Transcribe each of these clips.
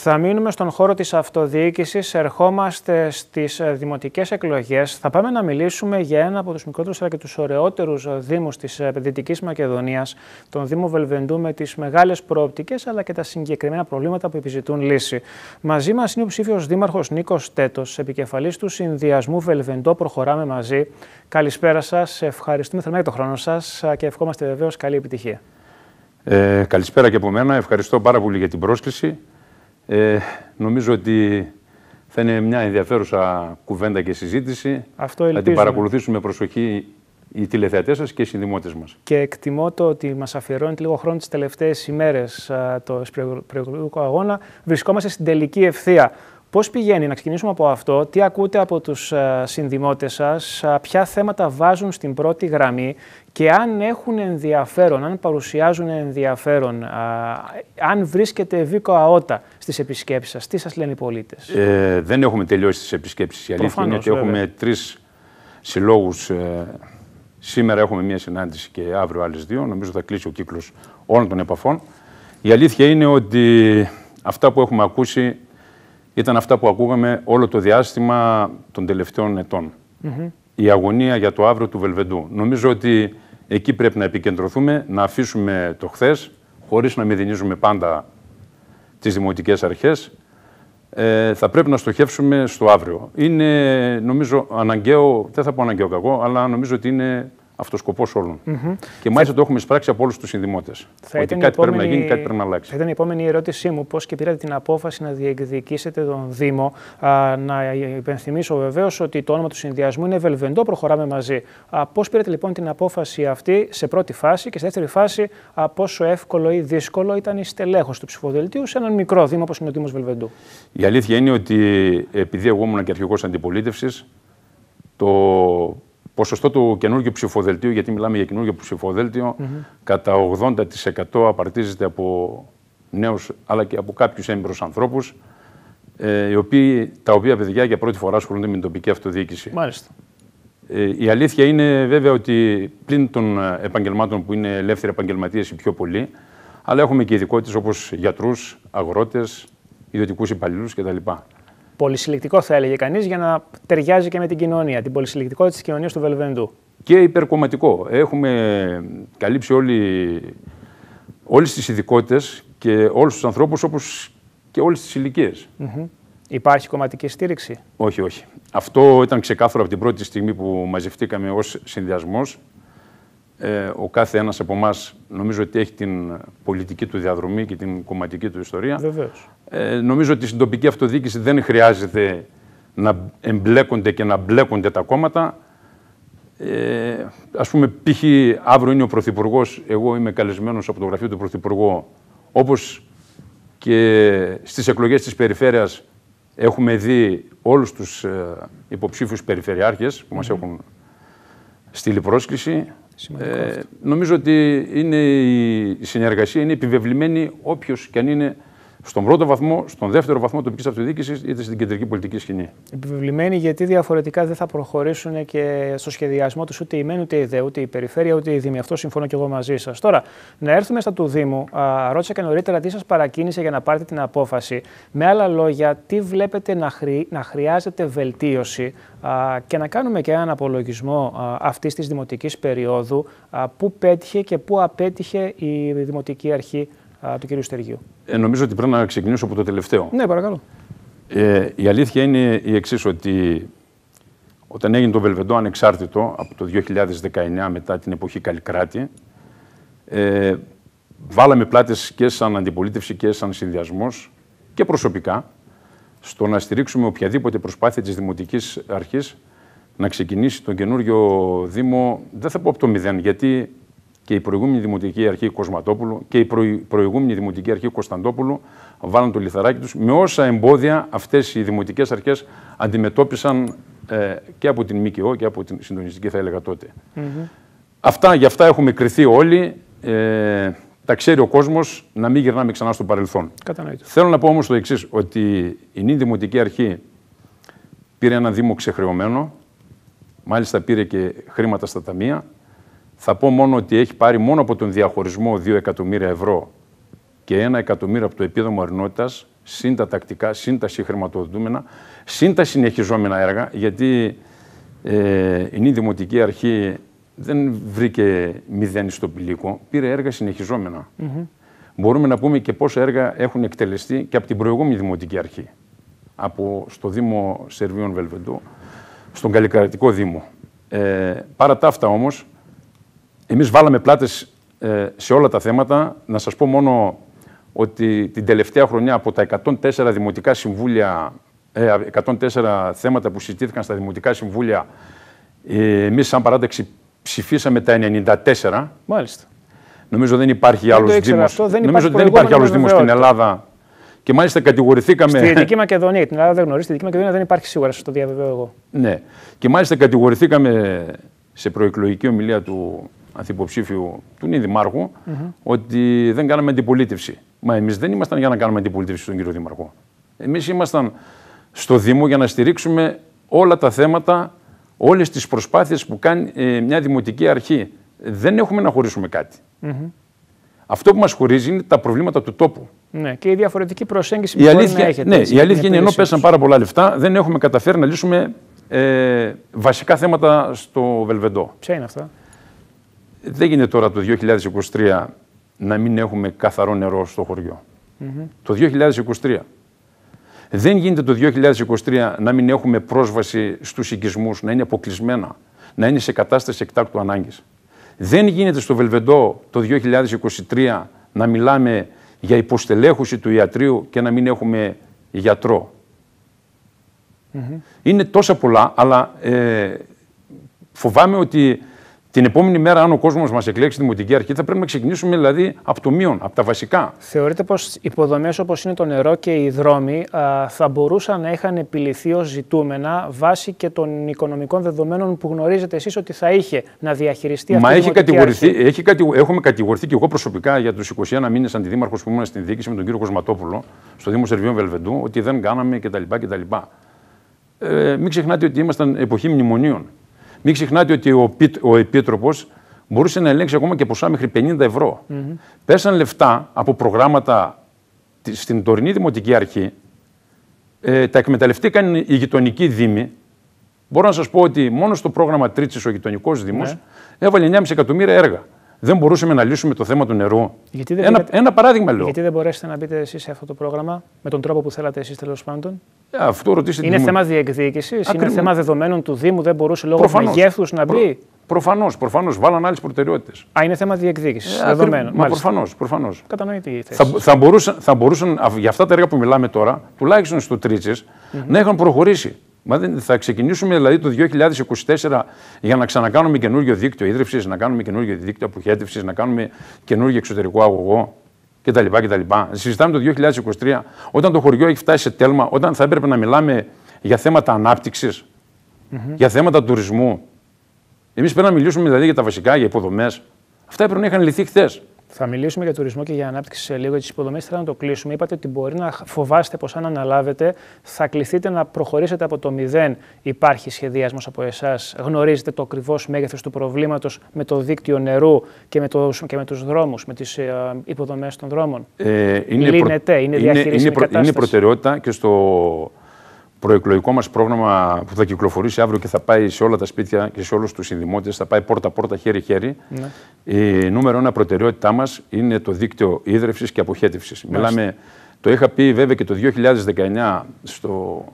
Θα μείνουμε στον χώρο της αυτοδιοίκησης, ερχόμαστε στις ε, δημοτικές εκλογές. Θα πάμε να μιλήσουμε για ένα από τους μικρότερους αλλά και τους ωραιότερους ε, δήμους της ε, Δυτικής Μακεδονίας, τον Δήμο Βελβεντού με τις μεγάλες προοπτικές αλλά και τα συγκεκριμένα προβλήματα που επιζητούν λύση. Μαζί μας είναι ο ψήφιος δήμαρχος Νίκος Τέτος, επικεφαλής του συνδυασμού Βελβεντό Προχωράμε Μαζί. Καλησπέρα σας, ευχαριστούμε θερμά για τον χρόνο σας και ευχόμαστε βεβαίως καλή επιτυχία. Ε, καλησπέρα και από μένα. Ευχαριστώ πάρα πολύ για την πρόσκληση. Ε, νομίζω ότι θα είναι μια ενδιαφέρουσα κουβέντα και συζήτηση. Αυτό ελπίζουμε. Θα την παρακολουθήσουμε με προσοχή οι τηλεθεατές σας και οι συνδημότες μας. Και εκτιμώ το ότι μας αφιερώνετε λίγο χρόνο τις τελευταίες ημέρες το προηγούμενου αγώνα. Βρισκόμαστε στην τελική ευθεία Πώς πηγαίνει, να ξεκινήσουμε από αυτό, τι ακούτε από τους ε, συνδημότες σας, ε, ποια θέματα βάζουν στην πρώτη γραμμή και αν έχουν ενδιαφέρον, αν παρουσιάζουν ενδιαφέρον, ε, αν βρίσκεται Βίκο Αότα στις επισκέψεις σας, τι σας λένε οι πολίτες. Ε, δεν έχουμε τελειώσει τις επισκέψεις. Η αλήθεια είναι ότι έχουμε τρεις συλλόγους. σήμερα έχουμε μία συνάντηση και αύριο άλλες δύο. Νομίζω θα κλείσει ο κύκλος όλων των επαφών. Η αλήθεια είναι ότι αυτά που έχουμε ακούσει ήταν αυτά που ακούγαμε όλο το διάστημα των τελευταίων Η αγωνία για το αύριο του Βελβεντού. Νομίζω ότι εκεί πρέπει να επικεντρωθούμε, να αφήσουμε το χθες, χωρίς να μηδενίζουμε πάντα τις δημοτικές αρχές, ε, θα πρέπει να στοχεύσουμε στο αύριο. Είναι, νομίζω, αναγκαίο, δεν θα πω αναγκαίο κακό, αλλά νομίζω ότι είναι αυτοσκοπό όλων. Mm-hmm. Και μάλιστα το έχουμε εισπράξει από όλους τους συνδημότες. Ότι κάτι πρέπει να γίνει, κάτι πρέπει να αλλάξει. Θα ήταν η επόμενη ερώτησή μου. Πώς και πήρατε την απόφαση να διεκδικήσετε τον Δήμο. Α, να υπενθυμίσω βεβαίως ότι το όνομα του συνδυασμού είναι Βελβεντό, προχωράμε μαζί. Πώς πήρατε λοιπόν την απόφαση αυτή σε πρώτη φάση και σε δεύτερη φάση, α, πόσο εύκολο ή δύσκολο ήταν η στελέχωση του ψηφοδελτίου σε έναν μικρό Δήμο όπως είναι ο Δήμος Βελβεντού. Η αλήθεια είναι ότι επειδή εγώ ήμουν και αρχηγός αντιπολίτευσης, το ποσοστό του καινούργιου ψηφοδελτίου, γιατί μιλάμε για καινούργιο ψηφοδέλτιο, κατά 80% απαρτίζεται από νέους αλλά και από κάποιους έμπειρους ανθρώπους, ε, οι οποίοι, τα οποία παιδιά για πρώτη φορά ασχολούνται με την τοπική αυτοδιοίκηση. Μάλιστα. Ε, η αλήθεια είναι βέβαια ότι πλην των επαγγελμάτων που είναι ελεύθεροι επαγγελματίες οι πιο πολλοί, αλλά έχουμε και ειδικότητες όπως γιατρούς, αγρότες, ιδιωτικούς υπαλλήλους κτλ πολυσυλλεκτικό θα έλεγε κανείς, για να ταιριάζει και με την κοινωνία, την πολυσυλλεκτικότητα της κοινωνίας του Βελβεντού. Και υπερκομματικό. Έχουμε καλύψει όλοι, όλες τις ειδικότητες και όλους τους ανθρώπους όπως και όλες τις ηλικίες. Mm-hmm. Υπάρχει κομματική στήριξη. Όχι, όχι. Αυτό ήταν ξεκάθαρο από την πρώτη στιγμή που μαζευτήκαμε ως συνδυασμός. Ε, ο κάθε ένας από εμάς νομίζω ότι έχει την πολιτική του διαδρομή και την κομματική του ιστορία. Βεβαίως. Ε, νομίζω ότι στην τοπική αυτοδιοίκηση δεν χρειάζεται να εμπλέκονται και να μπλέκονται τα κόμματα. Ε, ας πούμε, π.χ. αύριο είναι ο Πρωθυπουργός, εγώ είμαι καλεσμένος από το γραφείο του Πρωθυπουργού, όπως και στις εκλογές της περιφέρειας έχουμε δει όλους τους ε, υποψήφιους περιφερειάρχες που μας έχουν στείλει πρόσκληση. Ε, νομίζω ότι είναι η συνεργασία είναι επιβεβλημένη όποιος και αν είναι στον πρώτο βαθμό, στον δεύτερο βαθμό τοπικής αυτοδιοίκησης, είτε στην κεντρική πολιτική σκηνή. Επιβεβλημένοι γιατί διαφορετικά δεν θα προχωρήσουν και στο σχεδιασμό τους ούτε η ΜΕΝ, ούτε η ΔΕ, ούτε η Περιφέρεια, ούτε η Δήμη. Αυτό συμφωνώ και εγώ μαζί σας. Τώρα, να έρθουμε στα του Δήμου. ρώτησα και νωρίτερα τι σας παρακίνησε για να πάρετε την απόφαση. Με άλλα λόγια, τι βλέπετε να, χρει... να χρειάζεται βελτίωση α, και να κάνουμε και έναν απολογισμό αυτής της δημοτικής περίοδου, πού πέτυχε και πού απέτυχε η δημοτική αρχή του κυρίου Στεργίου. Ε, νομίζω ότι πρέπει να ξεκινήσω από το τελευταίο. Ναι, παρακαλώ. Ε, η αλήθεια είναι η εξής ότι όταν έγινε το Βελβεντό ανεξάρτητο από το 2019 μετά την εποχή Καλλικράτη ε, βάλαμε πλάτες και σαν αντιπολίτευση και σαν συνδυασμός και προσωπικά στο να στηρίξουμε οποιαδήποτε προσπάθεια της Δημοτικής Αρχής να ξεκινήσει τον καινούριο Δήμο, δεν θα πω από το μηδέν, γιατί και η προηγούμενη Δημοτική Αρχή Κοσματόπουλου και η προηγούμενη Δημοτική Αρχή Κωνσταντόπουλου βάλαν το λιθαράκι τους με όσα εμπόδια αυτές οι δημοτικές αρχές αντιμετώπισαν ε, και από την ΜΚΟ και από την συντονιστική θα έλεγα τότε. Mm-hmm. Αυτά, γι' αυτά έχουμε κριθεί όλοι. Ε, τα ξέρει ο κόσμος, να μην γυρνάμε ξανά στο παρελθόν. Κατανοητό. Θέλω να πω όμως το εξής, ότι η νη Δημοτική Αρχή πήρε ένα Δήμο ξεχρεωμένο, μάλιστα πήρε και χρήματα στα ταμεία, θα πω μόνο ότι έχει πάρει μόνο από τον διαχωρισμό 2 εκατομμύρια ευρώ και 1 εκατομμύριο από το επίδομο αρνότητας, συν τα τακτικά, συν τα συγχρηματοδοτούμενα, συν τα συνεχιζόμενα έργα, γιατί ε, η Δημοτική Αρχή δεν βρήκε μηδέν στο πηλίκο, πήρε έργα συνεχιζόμενα. Μπορούμε να πούμε και πόσα έργα έχουν εκτελεστεί και από την προηγούμενη Δημοτική Αρχή. Από στο Δήμο Σερβίων Βελβεντού, στον Καλλικρατικό Δήμο. Ε, παρά τα αυτά όμως, Εμείς βάλαμε πλάτες ε, σε όλα τα θέματα. Να σας πω μόνο ότι την τελευταία χρονιά από τα 104 δημοτικά συμβούλια, 104 ε, θέματα που συζητήθηκαν στα δημοτικά συμβούλια, ε, εμείς, σαν παράταξη ψηφίσαμε τα 94. Μάλιστα. Νομίζω δεν υπάρχει άλλο Δήμο. Νομίζω ότι δεν υπάρχει άλλος Δήμος στην Ελλάδα. Και μάλιστα κατηγορηθήκαμε. Στη Δυτική Μακεδονία, την Ελλάδα δεν γνωρίζει, στη Δυτική Μακεδονία δεν υπάρχει σίγουρα, σας το διαβεβαιώ εγώ. Ναι. Και μάλιστα κατηγορηθήκαμε σε προεκλογική ομιλία του ανθυποψήφιου του Νίδη δημάρχου, ότι δεν κάναμε αντιπολίτευση. Μα εμείς δεν ήμασταν για να κάνουμε αντιπολίτευση στον κύριο Δήμαρχο. Εμείς ήμασταν στο Δήμο για να στηρίξουμε όλα τα θέματα, όλες τις προσπάθειες που κάνει ε, μια δημοτική αρχή. Δεν έχουμε να χωρίσουμε κάτι. Αυτό που μας χωρίζει είναι τα προβλήματα του τόπου. Ναι, και η διαφορετική προσέγγιση που η μπορεί να έχετε. Ναι, η αλήθεια είναι ενώ πέσαν πάρα πολλά λεφτά, δεν έχουμε καταφέρει να λύσουμε ε, βασικά θέματα στο Βελβεντό. Ποια είναι αυτά δεν γίνεται τώρα το 2023 να μην έχουμε καθαρό νερό στο χωριό. Το 2023. Δεν γίνεται το 2023 να μην έχουμε πρόσβαση στους οικισμούς, να είναι αποκλεισμένα, να είναι σε κατάσταση εκτάκτου ανάγκης. Δεν γίνεται στο Βελβεντό το 2023 να μιλάμε για υποστελέχωση του ιατρίου και να μην έχουμε γιατρό. Είναι τόσα πολλά, αλλά ε, φοβάμαι ότι την επόμενη μέρα, αν ο κόσμος μας εκλέξει δημοτική αρχή, θα πρέπει να ξεκινήσουμε δηλαδή από το μείον, από τα βασικά. Θεωρείτε πως υποδομές όπως είναι το νερό και οι δρόμοι θα μπορούσαν να είχαν επιληθεί ως ζητούμενα βάσει και των οικονομικών δεδομένων που γνωρίζετε εσείς ότι θα είχε να διαχειριστεί αυτή Μα έχει κατηγορηθεί, έχει έχουμε κατηγορηθεί και εγώ προσωπικά για τους 21 μήνες αντιδήμαρχος που ήμουν στην διοίκηση με τον κύριο Κοσματόπουλο στο Δήμο Σερβιών Βελβεντού ότι δεν κάναμε κτλ. κτλ. Ε, μην ξεχνάτε ότι ήμασταν εποχή μνημονίων. Μην ξεχνάτε ότι ο, ο επίτροπος μπορούσε να ελέγξει ακόμα και ποσά μέχρι 50 ευρώ. Mm Πέσαν λεφτά από προγράμματα στην τωρινή δημοτική αρχή. Ε, τα εκμεταλλευτήκαν οι γειτονικοί δήμοι. Μπορώ να σας πω ότι μόνο στο πρόγραμμα Τρίτσι ο γειτονικός Δήμος ναι. έβαλε 9,5 εκατομμύρια έργα. Δεν μπορούσαμε να λύσουμε το θέμα του νερού. ένα, ένα παράδειγμα λέω. Γιατί δεν μπορέσετε να μπείτε εσείς σε αυτό το πρόγραμμα με τον τρόπο που θέλατε εσείς τέλος πάντων. Ε, αυτό Είναι θέμα διεκδίκησης, είναι θέμα δεδομένων του Δήμου, δεν μπορούσε λόγω μεγέθους να μπει. Προφανώς, προφανώς. Βάλαν άλλες προτεραιότητες. Α, είναι θέμα διεκδίκησης. Ε, δεδομένων. Μα προφανώς. Προφανώς. Κατανοητή η θέση. Θα, θα, μπορούσαν, θα μπορούσαν για αυτά τα έργα που μιλάμε τώρα, τουλάχιστον στο Τρίτσες, mm-hmm. να είχαν προχωρήσει. Μα δεν, θα ξεκινήσουμε δηλαδή το 2024 για να ξανακάνουμε καινούργιο δίκτυο ίδρυψης, να κάνουμε καινούργιο δίκτυο αποχέτευσης, να κάνουμε καινούργιο εξωτερικό αγωγό τα λοιπά. Συζητάμε το 2023, όταν το χωριό έχει φτάσει σε τέλμα, όταν θα έπρεπε να μιλάμε για θέματα για θέματα τουρισμού. Εμείς πρέπει να μιλήσουμε δηλαδή για τα βασικά, για υποδομές. Αυτά έπρεπε να είχαν λυθεί χθες. Θα μιλήσουμε για τουρισμό και για ανάπτυξη σε λίγο. Τις υποδομές θέλω να το κλείσουμε. Είπατε ότι μπορεί να φοβάστε πως αν αναλάβετε θα κληθείτε να προχωρήσετε από το μηδέν. Υπάρχει σχεδιασμός από εσάς. Γνωρίζετε το ακριβώς μέγεθος του προβλήματος με το δίκτυο νερού και με, το, με τους δρόμους, με τις ε, υποδομές των δρόμων. Ε, είναι Λύνεται, προ... είναι είναι, είναι προτεραιότητα και στο προεκλογικό μας πρόγραμμα που θα κυκλοφορήσει αύριο και θα πάει σε όλα τα σπίτια και σε όλους τους συνδημότες, θα πάει πόρτα-πόρτα, χέρι-χέρι. Ναι. Η νούμερο ένα προτεραιότητά μας είναι το δίκτυο ίδρυυσης και αποχέτευσης. Μιλάμε, το είχα πει βέβαια και το 2019 στο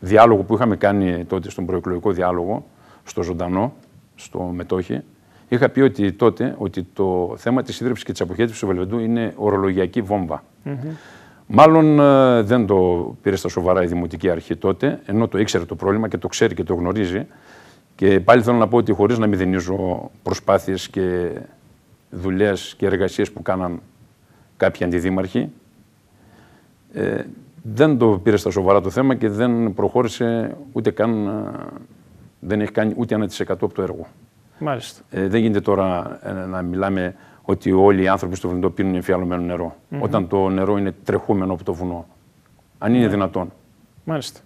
διάλογο που είχαμε κάνει τότε, στον προεκλογικό διάλογο, στο ζωντανό, στο Μετόχη, Είχα πει ότι τότε ότι το θέμα της ίδρυυσης και της αποχέτευσης του Βελβεντού είναι ορολογιακή Μάλλον ε, δεν το πήρε στα σοβαρά η Δημοτική Αρχή τότε, ενώ το ήξερε το πρόβλημα και το ξέρει και το γνωρίζει. Και πάλι θέλω να πω ότι χωρίς να μηδενίζω προσπάθειες και δουλειές και εργασίες που κάναν κάποιοι αντιδήμαρχοι, ε, δεν το πήρε στα σοβαρά το θέμα και δεν προχώρησε ούτε καν. Ε, δεν έχει κάνει ούτε 1% από το έργο. Μάλιστα. Ε, δεν γίνεται τώρα να μιλάμε ότι όλοι οι άνθρωποι στο βουνό πίνουν εμφιαλωμένο Όταν το νερό είναι τρεχούμενο από το βουνό. Αν είναι ναι. δυνατόν. Μάλιστα.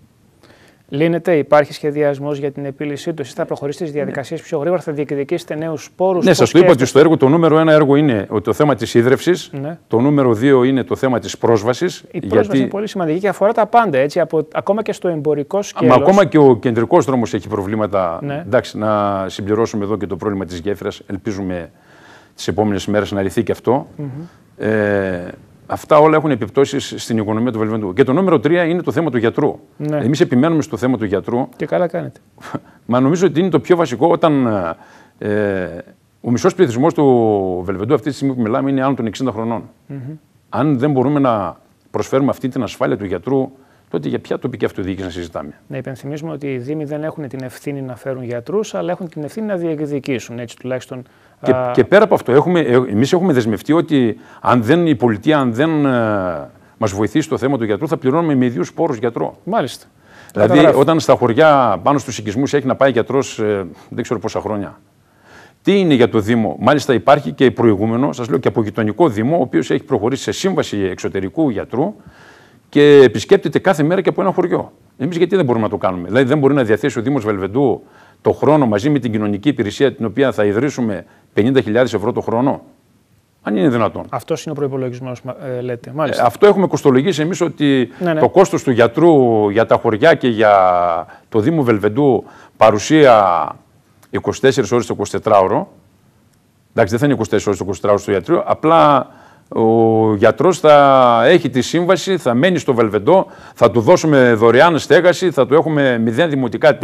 Λύνεται, υπάρχει σχεδιασμός για την επίλυσή του. Εσείς θα προχωρήσετε τι ναι. διαδικασίες πιο γρήγορα, θα διεκδικήσετε νέους πόρου. Ναι, σας το είπα ότι στο έργο το νούμερο ένα έργο είναι το θέμα της ίδρυυση. Ναι. Το νούμερο δύο είναι το θέμα της πρόσβασης. Η γιατί... πρόσβαση είναι πολύ σημαντική και αφορά τα πάντα. Έτσι, από... Ακόμα και στο εμπορικό σκέλο. Μα ακόμα και ο κεντρικός δρόμος έχει προβλήματα. Ναι. Εντάξει, να συμπληρώσουμε εδώ και το πρόβλημα της γέφυρας. Ελπίζουμε τις επόμενες μέρες να λυθεί και αυτο Ε, αυτά όλα έχουν επιπτώσεις στην οικονομία του Βελβεντού. Και το νούμερο τρία είναι το θέμα του γιατρού. Ναι. Εμείς επιμένουμε στο θέμα του γιατρού. Και καλά κάνετε. Μα νομίζω ότι είναι το πιο βασικό όταν. Ε, ο μισός πληθυσμός του Βελβεντού αυτή τη στιγμή που μιλάμε είναι άνω των 60 χρονων Αν δεν μπορούμε να προσφέρουμε αυτή την ασφάλεια του γιατρού τότε για ποια τοπική αυτοδιοίκηση να συζητάμε. Να υπενθυμίσουμε ότι οι Δήμοι δεν έχουν την ευθύνη να φέρουν γιατρούς, αλλά έχουν την ευθύνη να διεκδικήσουν. Έτσι τουλάχιστον. Και, πέρα από αυτό, έχουμε, ε, εμείς έχουμε δεσμευτεί ότι αν δεν, η πολιτεία, αν δεν ε, μας βοηθήσει το θέμα του γιατρού, θα πληρώνουμε με ιδίους πόρους γιατρό. Μάλιστα. Δηλαδή, όταν στα χωριά πάνω στους οικισμούς έχει να πάει γιατρός ε, δεν ξέρω πόσα χρόνια. Τι είναι για το Δήμο, μάλιστα υπάρχει και προηγούμενο, σας λέω και από γειτονικό Δήμο, ο οποίος έχει προχωρήσει σε σύμβαση εξωτερικού γιατρού και επισκέπτεται κάθε μέρα και από ένα χωριό. Εμείς γιατί δεν μπορούμε να το κάνουμε. Δηλαδή, δεν μπορεί να διαθέσει ο Δήμος Βελβεντού το χρόνο μαζί με την κοινωνική υπηρεσία την οποία θα ιδρύσουμε 50.000 ευρώ το χρόνο. Αν είναι δυνατόν. Αυτός είναι ο προπολογισμό, ε, λέτε. Ε, αυτό έχουμε κοστολογήσει εμείς ότι ναι, ναι. το κόστος του γιατρού για τα χωριά και για το Δήμο Βελβεντού παρουσία 24 ώρες το 24ωρο. Εντάξει, δεν θα είναι 24 ώρες το 24ωρο στο γιατρό. απλά ο γιατρός θα έχει τη σύμβαση, θα μένει στο Βελβεντό, θα του δώσουμε δωρεάν στέγαση, θα του έχουμε μηδέν δημοτικά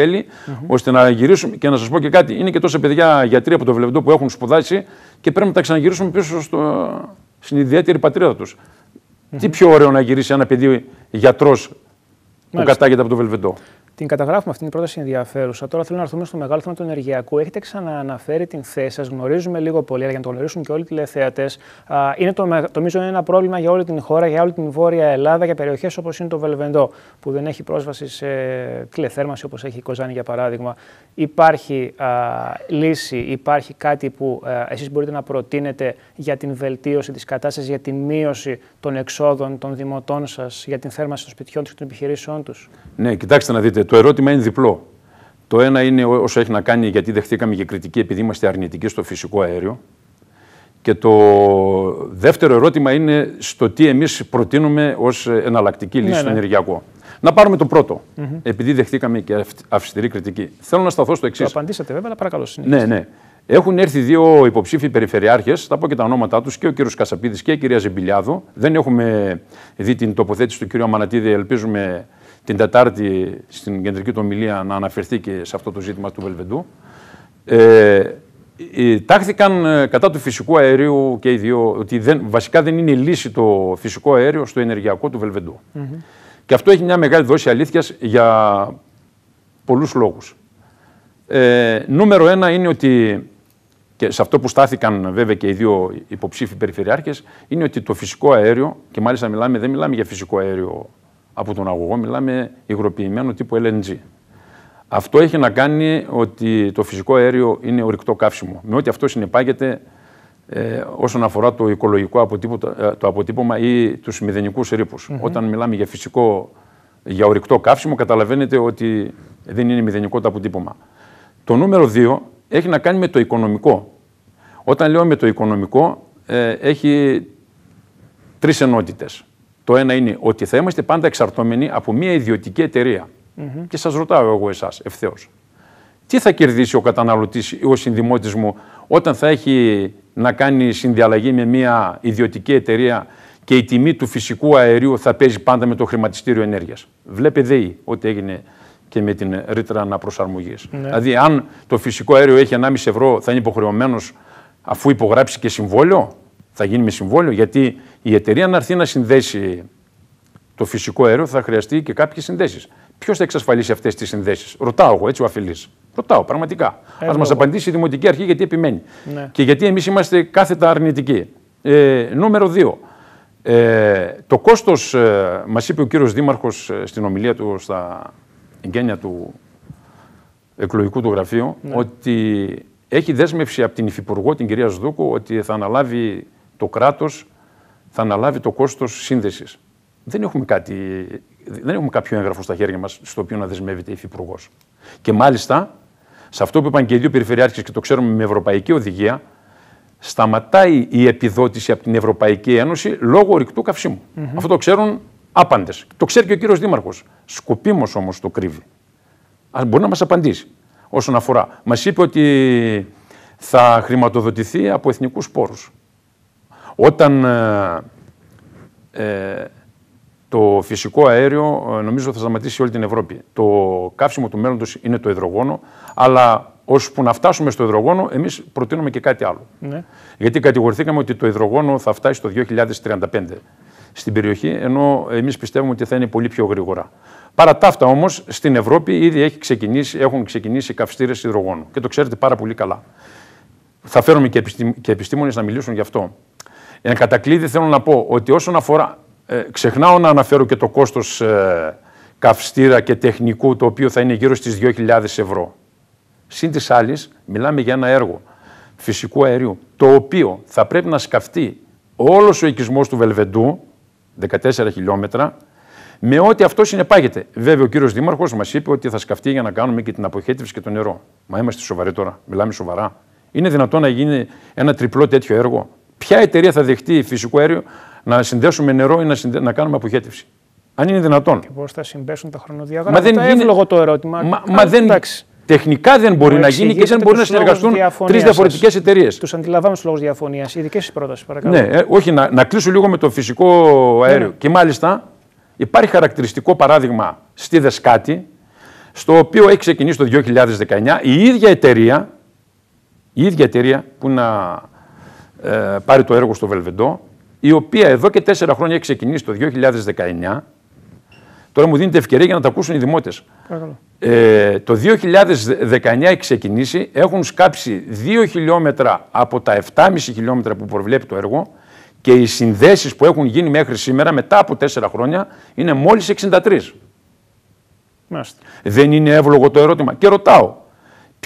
ώστε να γυρίσουμε. Και να σας πω και κάτι: είναι και τόσα παιδιά γιατροί από το Βελβεντό που έχουν σπουδάσει και πρέπει να τα ξαναγυρίσουμε πίσω στο... στην ιδιαίτερη πατρίδα τους. Τι πιο ωραίο να γυρίσει ένα παιδί γιατρός που κατάγεται από το Βελβεντό. Την καταγράφουμε αυτήν την πρόταση ενδιαφέρουσα. Τώρα θέλω να έρθουμε στο μεγάλο θέμα του ενεργειακού. Έχετε ξανααναφέρει την θέση σας, γνωρίζουμε λίγο πολύ, αλλά για να το γνωρίσουν και όλοι οι τηλεθεατές. Είναι το, το μείζον ένα πρόβλημα για όλη την χώρα, για όλη την Βόρεια Ελλάδα, για περιοχές όπως είναι το Βελβεντό, που δεν έχει πρόσβαση σε τηλεθέρμανση όπως έχει η Κοζάνη για παράδειγμα. Υπάρχει α, λύση, υπάρχει κάτι που εσείς μπορείτε να προτείνετε για την βελτίωση της κατάστασης, για την μείωση των εξόδων των δημοτών σας, για την θέρμανση των σπιτιών τους και των επιχειρήσεών τους. Ναι, κοιτάξτε να δείτε το ερώτημα είναι διπλό. Το ένα είναι όσο έχει να κάνει γιατί δεχτήκαμε και κριτική επειδή είμαστε αρνητικοί στο φυσικό αέριο. Και το δεύτερο ερώτημα είναι στο τι εμείς προτείνουμε ως εναλλακτική λύση ναι, ναι. ενεργειακό. Να πάρουμε το πρώτο, mm-hmm. επειδή δεχτήκαμε και αυστηρή κριτική. Θέλω να σταθώ στο εξής. Το απαντήσατε βέβαια, παρακαλώ συνεχίστε. Ναι, ναι. Έχουν έρθει δύο υποψήφοι περιφερειάρχες, θα πω και τα ονόματά τους, και ο κύριος Κασαπίδης και η κυρία Ζεμπιλιάδο. Δεν έχουμε δει την τοποθέτηση του κυρίου Αμανατίδη, ελπίζουμε την Τετάρτη στην κεντρική του ομιλία να αναφερθεί και σε αυτό το ζήτημα του Βελβεντού. Ε, ε τάχθηκαν ε, κατά του φυσικού αερίου και οι δύο, ότι δεν, βασικά δεν είναι λύση το φυσικό αέριο στο ενεργειακό του βελβεντου Και αυτό έχει μια μεγάλη δόση αλήθειας για πολλούς λόγους. Ε, νούμερο ένα είναι ότι, και σε αυτό που στάθηκαν βέβαια και οι δύο υποψήφοι περιφερειάρχες, είναι ότι το φυσικό αέριο, και μάλιστα μιλάμε, δεν μιλάμε για φυσικό αέριο από τον αγωγό μιλάμε υγροποιημένο τύπο LNG. Αυτό έχει να κάνει ότι το φυσικό αέριο είναι ορυκτό καύσιμο. Με ό,τι αυτό συνεπάγεται ε, όσον αφορά το οικολογικό αποτύπωμα, ε, το αποτύπωμα ή τους μηδενικούς ρήπους. Όταν μιλάμε για φυσικό, για ορυκτό καύσιμο, καταλαβαίνετε ότι δεν είναι μηδενικό το αποτύπωμα. Το νούμερο δύο έχει να κάνει με το οικονομικό. Όταν λέω με το οικονομικό, ε, έχει τρεις ενότητες. Το ένα είναι ότι θα είμαστε πάντα εξαρτώμενοι από μια ιδιωτική εταιρεία. Mm-hmm. Και σας ρωτάω εγώ εσάς ευθέως. Τι θα κερδίσει ο καταναλωτής ή ο συνδημότης μου όταν θα έχει να κάνει συνδιαλλαγή με μια ιδιωτική εταιρεία και η τιμή του φυσικού αερίου θα παίζει πάντα με το χρηματιστήριο ενέργειας. Βλέπετε δε ότι έγινε και με την ρήτρα αναπροσαρμογής. Ναι. Δηλαδή, αν το φυσικό αέριο έχει 1,5 ευρώ, θα είναι υποχρεωμένος αφού υπογράψει και συμβόλαιο. Θα γίνει με συμβόλαιο, γιατί η εταιρεία να έρθει να συνδέσει το φυσικό αέριο, θα χρειαστεί και κάποιες συνδέσεις. Ποιος θα εξασφαλίσει αυτές τις συνδέσεις, Ρωτάω εγώ, έτσι ο αφιλής. Ρωτάω, πραγματικά. Ε, Ας μας απαντήσει η Δημοτική Αρχή γιατί επιμένει. Ναι. Και γιατί εμείς είμαστε κάθετα αρνητικοί. Ε, νούμερο 2. Ε, το κόστος, ε, μας είπε ο κύριος Δήμαρχος ε, στην ομιλία του στα εγγένεια του εκλογικού του γραφείου, ναι. ότι έχει δέσμευση από την Υφυπουργό, την κυρία Σδούκου, ότι θα αναλάβει το κράτος θα αναλάβει το κόστος σύνδεσης. Δεν έχουμε, δεν έχουμε κάποιο έγγραφο στα χέρια μας στο οποίο να δεσμεύεται η Υφυπουργός. Και μάλιστα, σε αυτό που είπαν και οι δύο περιφερειάρχες και το ξέρουμε με ευρωπαϊκή οδηγία, σταματάει η επιδότηση από την Ευρωπαϊκή Ένωση λόγω ορυκτού Αυτό το ξέρουν άπαντες. Το ξέρει και ο κύριος Δήμαρχος. Σκοπίμω όμως το κρύβει. Α, μπορεί να μας απαντήσει όσον αφορά. Μας είπε ότι θα χρηματοδοτηθεί από εθνικούς πόρους. Όταν ε, ε, το φυσικό αέριο ε, νομίζω θα σταματήσει όλη την Ευρώπη. Το καύσιμο του μέλλοντος είναι το υδρογόνο, αλλά ώσπου να φτάσουμε στο υδρογόνο, εμείς προτείνουμε και κάτι άλλο. Ναι. Γιατί κατηγορηθήκαμε ότι το υδρογόνο θα φτάσει το 2035 στην περιοχή, ενώ εμείς πιστεύουμε ότι θα είναι πολύ πιο γρήγορα. Παρά τα αυτά όμως, στην Ευρώπη ήδη έχει ξεκινήσει, έχουν ξεκινήσει καυστήρες υδρογόνου και το ξέρετε πάρα πολύ καλά. Θα φέρουμε και επιστήμονες να μιλήσουν γι' αυτό. Εν κατακλείδη θέλω να πω ότι όσον αφορά, ε, ξεχνάω να αναφέρω και το κόστος ε, καυστήρα και τεχνικού, το οποίο θα είναι γύρω στις 2.000 ευρώ. Συν της άλλης, μιλάμε για ένα έργο φυσικού αερίου, το οποίο θα πρέπει να σκαφτεί όλος ο οικισμός του Βελβεντού, 14 χιλιόμετρα, με ό,τι αυτό συνεπάγεται. Βέβαια, ο κύριος Δήμαρχος μας είπε ότι θα σκαφτεί για να κάνουμε και την αποχέτευση και το νερό. Μα είμαστε σοβαροί τώρα, μιλάμε σοβαρά. Είναι δυνατόν να γίνει ένα τριπλό τέτοιο έργο. Ποια εταιρεία θα δεχτεί φυσικό αέριο να συνδέσουμε νερό ή να, κάνουμε αποχέτευση. Αν είναι δυνατόν. Και πώς θα συμπέσουν τα χρονοδιάγραμμα. Μα δεν είναι λόγο το ερώτημα. Μα, δεν... Τεχνικά δεν μπορεί να γίνει και δεν μπορεί να συνεργαστούν τρεις διαφορετικές εταιρείες. Τους αντιλαμβάνω τους λόγους διαφωνίας. ειδικές πρότασης, παρακαλώ. Ναι, ε, όχι, να, να κλείσω λίγο με το φυσικό αέριο. Ναι. Και μάλιστα υπάρχει χαρακτηριστικό παράδειγμα στη Δεσκάτη, στο οποίο έχει ξεκινήσει το 2019 η ίδια εταιρεία, η ίδια εταιρεία που είναι ε, πάρει το έργο στο Βελβεντό, η οποία εδώ και τέσσερα χρόνια έχει ξεκινήσει το 2019. Τώρα μου δίνετε ευκαιρία για να τα ακούσουν οι δημότες. Ε, το 2019 έχει ξεκινήσει, έχουν σκάψει 2 χιλιόμετρα από τα 7,5 χιλιόμετρα που προβλέπει το έργο και οι συνδέσεις που έχουν γίνει μέχρι σήμερα, μετά από 4 χρόνια, είναι μόλις 63. Μάλιστα. Δεν είναι εύλογο το ερώτημα. Και ρωτάω,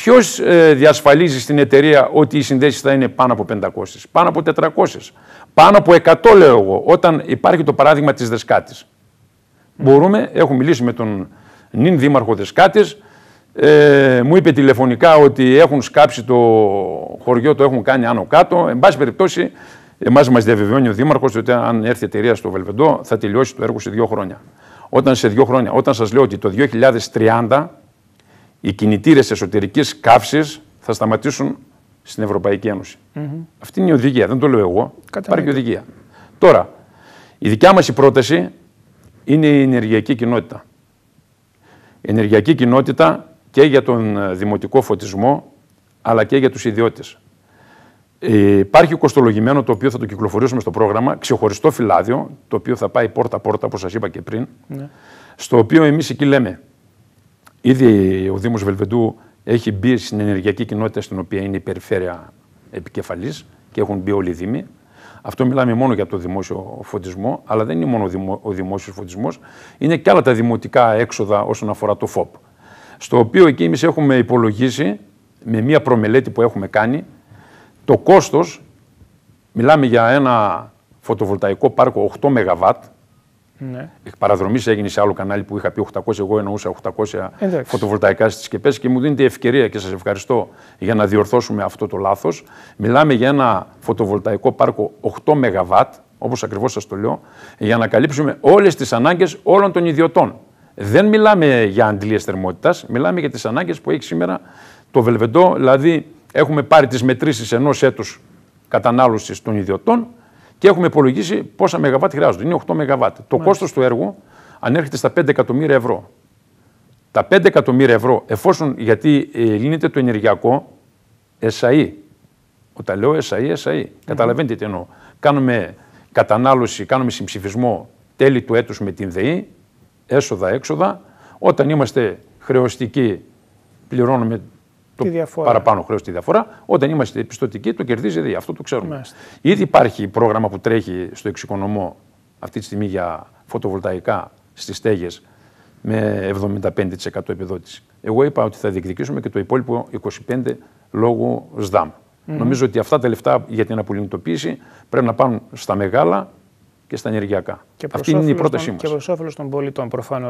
Ποιος ε, διασφαλίζει στην εταιρεία ότι οι συνδέσεις θα είναι πάνω από 500, πάνω από 400, πάνω από 100, λέω εγώ, όταν υπάρχει το παράδειγμα της Δεσκάτης. Μπορούμε, έχω μιλήσει με τον νυν δήμαρχο Δεσκάτης, ε, μου είπε τηλεφωνικά ότι έχουν σκάψει το χωριό, το έχουν κάνει άνω κάτω. Εν πάση περιπτώσει, εμάς μας διαβεβαιώνει ο Δήμαρχος ότι αν έρθει η εταιρεία στο Βελβεντό θα τελειώσει το έργο σε δύο χρόνια. Όταν σε δύο χρόνια, όταν σας λέω ότι το 2030 οι κινητήρες εσωτερικής καύσης θα σταματήσουν στην Ευρωπαϊκή Αυτή είναι η οδηγία. Δεν το λέω εγώ. Υπάρχει οδηγία. Τώρα, η δικιά μας πρόταση είναι η ενεργειακή κοινότητα. ενεργειακή κοινότητα και για τον ε, δημοτικό φωτισμό, αλλά και για τους ιδιώτες. Ε, υπάρχει κοστολογημένο το οποίο θα το κυκλοφορήσουμε στο πρόγραμμα, ξεχωριστό φυλάδιο, το οποίο θα πάει πόρτα-πόρτα, όπως σας είπα και πριν, ναι. στο οποίο εμείς εκεί λέμε Ήδη ο Δήμος Βελβεντού έχει μπει στην ενεργειακή κοινότητα στην οποία είναι η περιφέρεια επικεφαλής και έχουν μπει όλοι οι Δήμοι. Αυτό μιλάμε μόνο για το δημόσιο φωτισμό, αλλά δεν είναι μόνο ο δημόσιος φωτισμός, είναι και άλλα τα δημοτικά έξοδα όσον αφορά το ΦΟΠ. Στο οποίο εκεί εμείς έχουμε υπολογίσει με μία προμελέτη που έχουμε κάνει το κόστος. Μιλάμε για ένα φωτοβολταϊκό πάρκο 8 ΜΒ, ναι. παραδρομής έγινε σε άλλο κανάλι που είχα πει 800. Εγώ εννοούσα 800 φωτοβολταϊκά στις σκεπές και μου δίνετε ευκαιρία και σας ευχαριστώ για να διορθώσουμε αυτό το λάθος. Μιλάμε για ένα φωτοβολταϊκό πάρκο 8 ΜΒ, όπως ακριβώς σας το λέω, για να καλύψουμε όλες τις ανάγκες όλων των ιδιωτών. Δεν μιλάμε για αντλίες θερμότητας, μιλάμε για τις ανάγκες που έχει σήμερα το Βελβεντό. Δηλαδή, έχουμε πάρει τις μετρήσεις ενός έτους κατανάλωσης των ιδιωτών και έχουμε υπολογίσει πόσα ΜΒ χρειάζονται. Είναι 8 ΜΒ. Το κόστος του έργου ανέρχεται στα 5 εκατομμύρια ευρώ. Τα 5 εκατομμύρια ευρώ, εφόσον γιατί ε, λύνεται το ενεργειακό, SAE. Όταν λέω SAE, SAE. Ναι. Καταλαβαίνετε τι εννοώ. Κάνουμε κατανάλωση, κάνουμε συμψηφισμό τέλη του έτους με την ΔΕΗ, έσοδα-έξοδα. Όταν είμαστε χρεωστικοί, πληρώνουμε το παραπάνω χρέος τη διαφορά. Όταν είμαστε πιστοτικοί, το κερδίζει Αυτό το ξέρουμε. Ήδη υπάρχει πρόγραμμα που τρέχει στο εξοικονομό αυτή τη στιγμή για φωτοβολταϊκά στις στέγες με 75% επιδότηση. Εγώ είπα ότι θα διεκδικήσουμε και το υπόλοιπο 25% λόγω ΣΔΑΜ. Νομίζω ότι αυτά τα λεφτά για την απολυμνητοποίηση πρέπει να πάνε στα μεγάλα και στα ενεργειακά. Και Αυτή είναι η πρότασή μας. Και προ όφελο των πολιτών, προφανώς.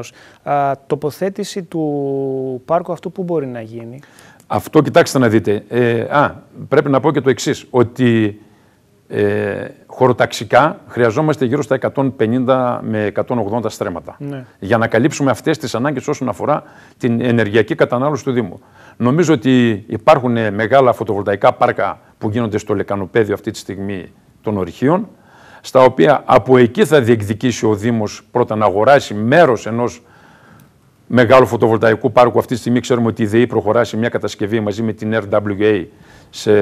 Τοποθέτηση του πάρκου αυτού που μπορεί να γίνει. Αυτό κοιτάξτε να δείτε. Ε, α, πρέπει να πω και το εξής, ότι ε, χωροταξικά χρειαζόμαστε γύρω στα 150 με 180 στρέμματα ναι. για να καλύψουμε αυτές τις ανάγκες όσον αφορά την ενεργειακή κατανάλωση του Δήμου. Νομίζω ότι υπάρχουν ε, μεγάλα φωτοβολταϊκά πάρκα που γίνονται στο λεκανοπέδιο αυτή τη στιγμή των Ορχείων, στα οποία από εκεί θα διεκδικήσει ο Δήμος πρώτα να αγοράσει μέρος ενός μεγάλου φωτοβολταϊκού πάρκου. Αυτή τη στιγμή ξέρουμε ότι η ΔΕΗ προχωρά σε μια κατασκευή μαζί με την RWA σε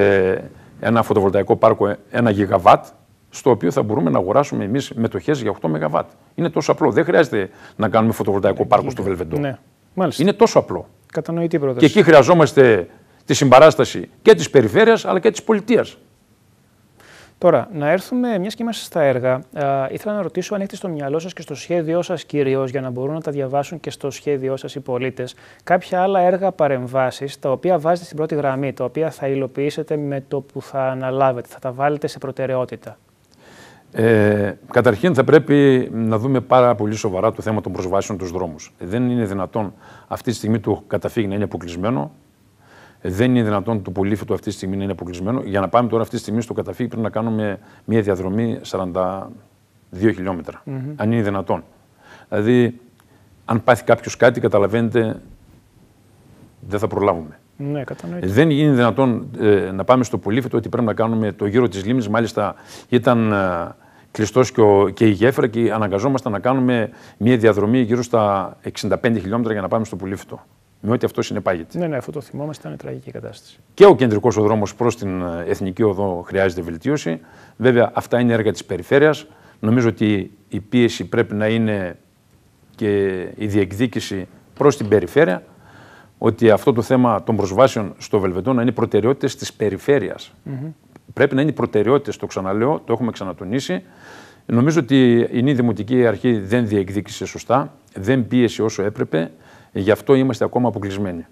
ένα φωτοβολταϊκό πάρκο 1 γιγαβάτ, στο οποίο θα μπορούμε να αγοράσουμε εμείς μετοχές για 8 ΜΒ. Είναι τόσο απλό. Δεν χρειάζεται να κάνουμε φωτοβολταϊκό ε, πάρκο ε, στο Βελβεντό. Ναι. Μάλιστα. Είναι τόσο απλό. Κατανοητή πρόταση. Και εκεί χρειαζόμαστε τη συμπαράσταση και της περιφέρειας αλλά και της πολιτείας. Τώρα, να έρθουμε, μιας και είμαστε στα έργα, ήθελα να ρωτήσω αν έχετε στο μυαλό σας και στο σχέδιό σας κυρίως, για να μπορούν να τα διαβάσουν και στο σχέδιό σας οι πολίτες, κάποια άλλα έργα παρεμβάσεις, τα οποία βάζετε στην πρώτη γραμμή, τα οποία θα υλοποιήσετε με το που θα αναλάβετε, θα τα βάλετε σε προτεραιότητα. Ε, καταρχήν θα πρέπει να δούμε πάρα πολύ σοβαρά το θέμα των προσβάσεων των δρόμους. Δεν είναι δυνατόν αυτή τη στιγμή του καταφύγει να είναι αποκλεισμένο δεν είναι δυνατόν το πολύφωτο αυτή τη στιγμή να είναι αποκλεισμένο. Για να πάμε τώρα αυτή τη στιγμή στο καταφύγιο πρέπει να κάνουμε μια διαδρομή 42 χιλιόμετρα. Αν είναι δυνατόν. Δηλαδή, αν πάθει κάποιος κάτι, καταλαβαίνετε, δεν θα προλάβουμε. Ναι, κατανοείται. Δεν είναι δυνατόν ε, να πάμε στο πολύφωτο ότι πρέπει να κάνουμε το γύρο της λίμνης. Μάλιστα, ήταν ε, κλειστός και, και η γέφυρα και αναγκαζόμασταν να κάνουμε μια διαδρομή γύρω στα 65 χιλιόμετρα για να πάμε στο πολύφετο με ό,τι αυτός συνεπάγεται. Ναι, ναι, αυτό το θυμόμαστε, ήταν τραγική κατάσταση. Και ο κεντρικός δρόμο προς την ε, εθνική οδό χρειάζεται βελτίωση. Βέβαια, αυτά είναι έργα της περιφέρειας. Νομίζω ότι η πίεση πρέπει να είναι και η διεκδίκηση προς την περιφέρεια ότι αυτό το θέμα των προσβάσεων στο Βελβεντό να είναι προτεραιότητες της περιφέρειας. Πρέπει να είναι προτεραιότητες, το ξαναλέω, το έχουμε ξανατονίσει. Νομίζω ότι η νη δημοτική αρχή δεν διεκδίκησε σωστά, δεν πίεσε όσο έπρεπε. Γι' αυτό είμαστε ακόμα αποκλεισμένοι.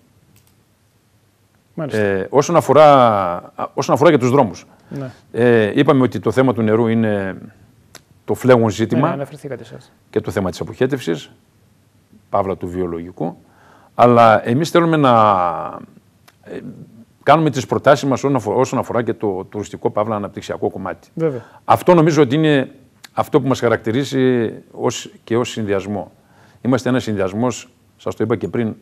Ε, όσον, αφορά, όσον αφορά για τους δρόμους. Ναι. Ε, είπαμε ότι το θέμα του νερού είναι το φλέγον ζήτημα ναι, ναι, και το θέμα της αποχέτευσης, παύλα του βιολογικού. Αλλά εμείς θέλουμε να ε, κάνουμε τις προτάσεις μας όσον αφορά, όσον αφορά και το τουριστικό παύλα αναπτυξιακό κομμάτι. Βέβαια. Αυτό νομίζω ότι είναι αυτό που μας χαρακτηρίζει ως, και ως συνδυασμό. Είμαστε ένας συνδυασμός Σας το είπα και πριν,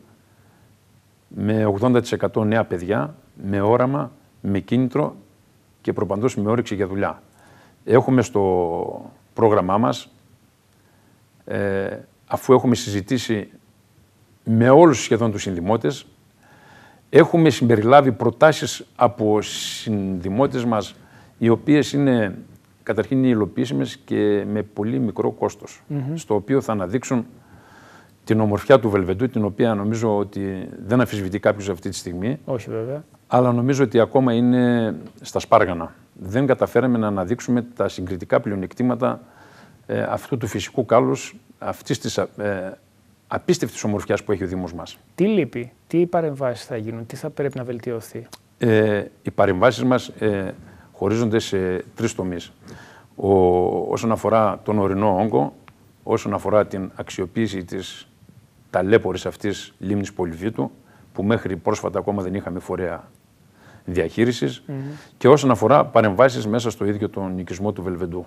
με 80% νέα παιδιά, με όραμα, με κίνητρο και προπαντός με όρεξη για δουλειά. Έχουμε στο πρόγραμμά μας, ε, αφού έχουμε συζητήσει με όλους σχεδόν τους συνδημότες, έχουμε συμπεριλάβει προτάσεις από συνδημότες μας, οι οποίες είναι καταρχήν υλοποιήσιμες και με πολύ κόστο στο οποίο θα αναδείξουν την ομορφιά του Βελβεντού, την οποία νομίζω ότι δεν αφισβητεί κάποιος αυτή τη στιγμή. Όχι, βέβαια. Αλλά νομίζω ότι ακόμα είναι στα σπάργανα. Δεν καταφέραμε να αναδείξουμε τα συγκριτικά πλεονεκτήματα ε, αυτού του φυσικού κάλους, αυτής της ε, απίστευτης ομορφιάς που έχει ο Δήμος μας. Τι λείπει, τι παρεμβάσεις θα γίνουν, τι θα πρέπει να βελτιωθεί. Ε, οι παρεμβάσεις μας ε, χωρίζονται σε τρεις τομείς. Όσον αφορά τον ορεινό όγκο, όσον αφορά την αξιοποίηση της ταλέπορη αυτής λίμνης Πολυβίτου, που μέχρι πρόσφατα ακόμα δεν είχαμε φορέα διαχείρισης. και όσον αφορά παρεμβάσεις μέσα στο ίδιο τον οικισμό του Βελβεντού.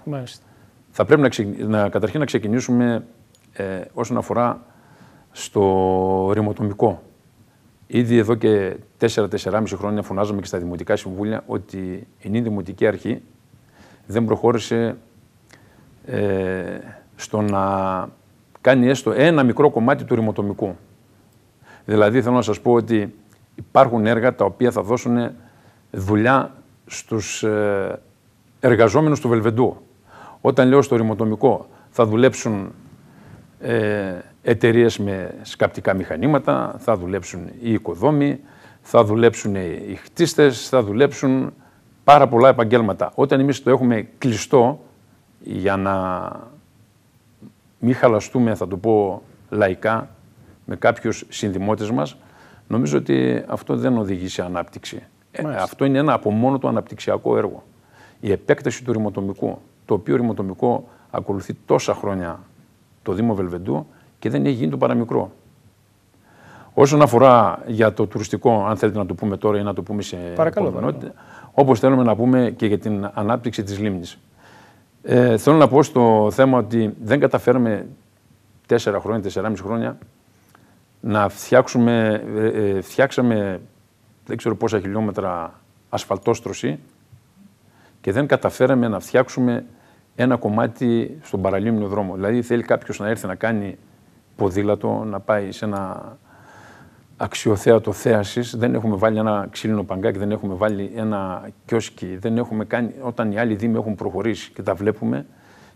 Θα πρέπει να, να καταρχήν να ξεκινήσουμε ε, όσον αφορά στο ρημοτομικό. Ήδη εδώ και 4-4,5 χρόνια φωνάζαμε και στα Δημοτικά Συμβούλια ότι η νη Δημοτική Αρχή δεν προχώρησε ε, στο να κάνει έστω ένα μικρό κομμάτι του ρημοτομικού. Δηλαδή θέλω να σας πω ότι υπάρχουν έργα τα οποία θα δώσουν δουλειά στους ε, εργαζόμενους του Βελβεντού. Όταν λέω στο ρημοτομικό θα δουλέψουν ε, εταιρείες με σκαπτικά μηχανήματα, θα δουλέψουν οι οικοδόμοι, θα δουλέψουν οι χτίστες, θα δουλέψουν πάρα πολλά επαγγέλματα. Όταν εμείς το έχουμε κλειστό για να μη χαλαστούμε, θα το πω λαϊκά, με κάποιους συνδημότες μας, νομίζω ότι αυτό δεν οδηγεί σε ανάπτυξη. Ε, αυτό είναι ένα από μόνο το αναπτυξιακό έργο. Η επέκταση του ρημοτομικού, το οποίο ρημοτομικό ακολουθεί τόσα χρόνια το Δήμο Βελβεντού και δεν έχει γίνει το παραμικρό. Όσον αφορά για το τουριστικό, αν θέλετε να το πούμε τώρα ή να το πούμε σε παρακαλώ, όπως θέλουμε να πούμε και για την ανάπτυξη της λίμνης. Ε, θέλω να πω στο θέμα ότι δεν καταφέραμε τέσσερα χρόνια, τέσσερα μισή χρόνια να φτιάξουμε, ε, ε, φτιάξαμε δεν ξέρω πόσα χιλιόμετρα ασφαλτόστρωση και δεν καταφέραμε να φτιάξουμε ένα κομμάτι στον παραλίμνιο δρόμο. Δηλαδή θέλει κάποιος να έρθει να κάνει ποδήλατο, να πάει σε ένα αξιοθέατο θέασης, δεν έχουμε βάλει ένα ξύλινο παγκάκι, δεν έχουμε βάλει ένα κιόσκι, δεν έχουμε κάνει. Όταν οι άλλοι Δήμοι έχουν προχωρήσει και τα βλέπουμε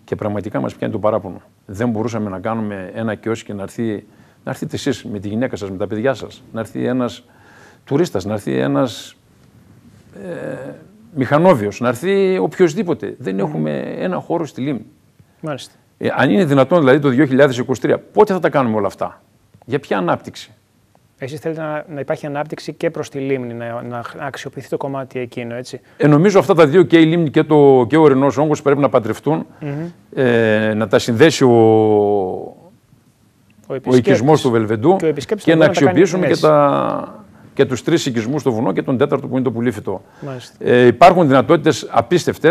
και πραγματικά μας πιάνει το παράπονο. Δεν μπορούσαμε να κάνουμε ένα κιόσκι να έρθει. Να έρθετε εσείς με τη γυναίκα σας, με τα παιδιά σας, να έρθει ένας τουρίστας, να έρθει ένας ε, μηχανόβιος, να έρθει οποιοδήποτε. Δεν έχουμε ένα χώρο στη λίμνη. Μάλιστα. Ε, αν είναι δυνατόν δηλαδή το 2023, πότε θα τα κάνουμε όλα αυτά, για ποια ανάπτυξη. Εσείς θέλετε να, να υπάρχει ανάπτυξη και προς τη λίμνη, να, να αξιοποιηθεί το κομμάτι εκείνο, έτσι. Ε, νομίζω αυτά τα δύο και η λίμνη και, το, και ο ορεινός όγκος, πρέπει να παντρευτουν ε, να τα συνδέσει ο, ο, του Βελβεντού και, να αξιοποιήσουμε και, τα, και τους τρεις οικισμούς στο βουνό και τον τέταρτο που είναι το πουλήφιτο. Ε, υπάρχουν δυνατότητες απίστευτες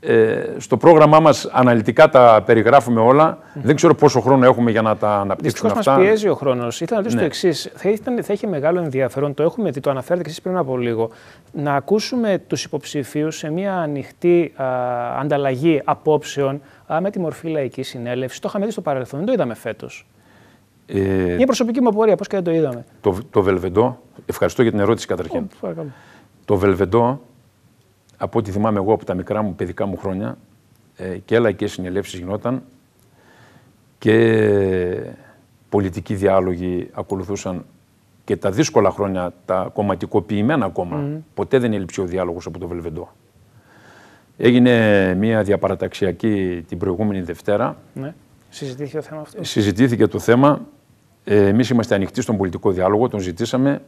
ε, στο πρόγραμμά μας αναλυτικά τα περιγράφουμε όλα. Δεν ξέρω πόσο χρόνο έχουμε για να τα αναπτύξουμε Δυστυχώς αυτά. Μα πιέζει ο χρόνος. Ήθελα να ρωτήσω ναι. το εξής. Θα, ήταν, θα έχει μεγάλο ενδιαφέρον, το έχουμε δει, το αναφέρατε και εσείς πριν από λίγο, να ακούσουμε τους υποψηφίους σε μια ανοιχτή α, ανταλλαγή απόψεων α, με τη μορφή λαϊκής συνέλευσης. Το είχαμε δει στο παρελθόν, δεν το είδαμε φέτος. Ε, Μια προσωπική μου απορία, πώς και δεν το είδαμε. Το, το Βελβεντό, ευχαριστώ για την ερώτηση καταρχήν. το Βελβεντό από ό,τι θυμάμαι εγώ από τα μικρά μου παιδικά μου χρόνια, ε, και έλα και συνελεύσεις γινόταν και πολιτικοί διάλογοι ακολουθούσαν και τα δύσκολα χρόνια, τα κομματικοποιημένα ακόμα, ποτέ δεν έλειψε ο διάλογος από το Βελβεντό. Έγινε μια διαπαραταξιακή την προηγούμενη Δευτέρα. Ναι. Συζητήθηκε το θέμα αυτό. Συζητήθηκε το θέμα. Ε, Εμείς είμαστε ανοιχτοί στον πολιτικό διάλογο, τον ζητήσαμε.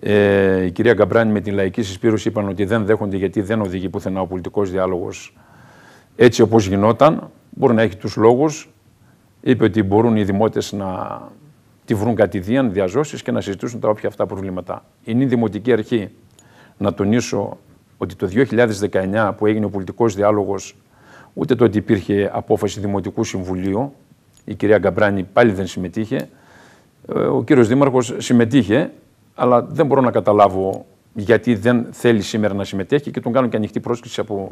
Ε, η κυρία Γκαμπράνη με την λαϊκή συσπήρωση είπαν ότι δεν δέχονται γιατί δεν οδηγεί πουθενά ο πολιτικός διάλογος έτσι όπως γινόταν. Μπορεί να έχει τους λόγους. Είπε ότι μπορούν οι δημότες να τη βρουν κατηδίαν διαζώσεις και να συζητήσουν τα όποια αυτά προβλήματα. Είναι η Δημοτική Αρχή να τονίσω ότι το 2019 που έγινε ο πολιτικός διάλογος, ούτε τότε υπήρχε απόφαση Δημοτικού Συμβουλίου. Η κυρία Γκαμπράνη πάλι δεν συμμετείχε. Ε, ο κύριος Δήμαρχος συμμετείχε αλλά δεν μπορώ να καταλάβω γιατί δεν θέλει σήμερα να συμμετέχει και τον κάνω και ανοιχτή πρόσκληση από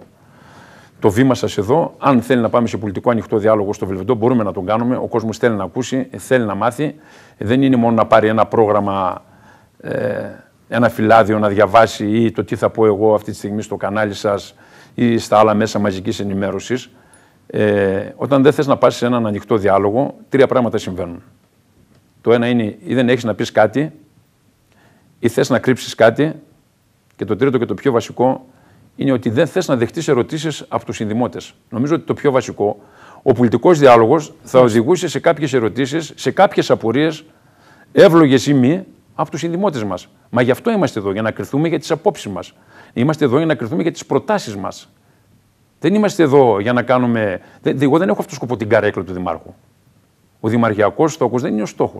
το βήμα σας εδώ. Αν θέλει να πάμε σε πολιτικό ανοιχτό διάλογο στο Βελβεντό, μπορούμε να τον κάνουμε. Ο κόσμος θέλει να ακούσει, θέλει να μάθει. Δεν είναι μόνο να πάρει ένα πρόγραμμα, ε, ένα φυλάδιο να διαβάσει ή το τι θα πω εγώ αυτή τη στιγμή στο κανάλι σας ή στα άλλα μέσα μαζικής ενημέρωσης. Ε, όταν δεν θες να πας σε έναν ανοιχτό διάλογο, τρία πράγματα συμβαίνουν. Το ένα είναι ή δεν έχεις να πεις κάτι ή θες να κρύψεις κάτι. Και το τρίτο και το πιο βασικό είναι ότι δεν θες να δεχτείς ερωτήσεις από τους συνδημότες. Νομίζω ότι το πιο βασικό, ο πολιτικός διάλογος θα ναι. οδηγούσε σε κάποιες ερωτήσεις, σε κάποιες απορίες, εύλογες ή μη, από τους συνδημότες μας. Μα γι' αυτό είμαστε εδώ, για να κρυθούμε για τις απόψεις μας. Είμαστε εδώ για να κρυθούμε για τις προτάσεις μας. Δεν είμαστε εδώ για να κάνουμε. Εγώ δεν έχω αυτό σκοπό την καρέκλα του Δημάρχου. Ο δημαρχιακός στόχος δεν είναι ο στοχο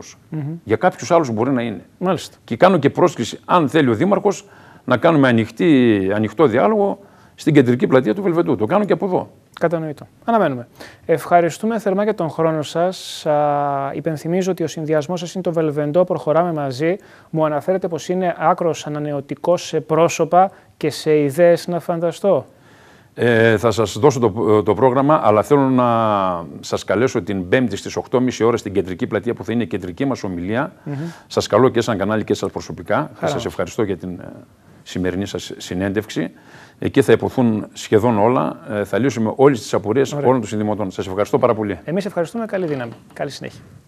Για κάποιους άλλους μπορεί να είναι. Μάλιστα. Και κάνω και πρόσκληση, αν θέλει ο Δήμαρχος, να κάνουμε ανοιχτή, ανοιχτό διάλογο στην κεντρική πλατεία του Βελβεντού. Το κάνω και από εδώ. Κατανοητό. Αναμένουμε. Ευχαριστούμε θερμά για τον χρόνο σας. Υπενθυμίζω ότι ο συνδυασμός σας είναι το Βελβεντό. Προχωράμε μαζί. Μου αναφέρετε πως είναι άκρος ανανεωτικό σε πρόσωπα και σε ιδέες να φανταστώ. Ε, θα σας δώσω το, ε, το πρόγραμμα, αλλά θέλω να σας καλέσω την Πέμπτη στις 8.30 ώρα στην κεντρική πλατεία που θα είναι η κεντρική μας ομιλία. Σας καλώ και σαν κανάλι και σας προσωπικά. Χαρά. Σας ευχαριστώ για την ε, σημερινή σας συνέντευξη. Εκεί θα υποθούν σχεδόν όλα. Ε, θα λύσουμε όλες τις απορίες Ωραία. όλων των συνδημοτών. Σας ευχαριστώ πάρα πολύ. Εμείς ευχαριστούμε. Καλή δύναμη. Καλή συνέχεια.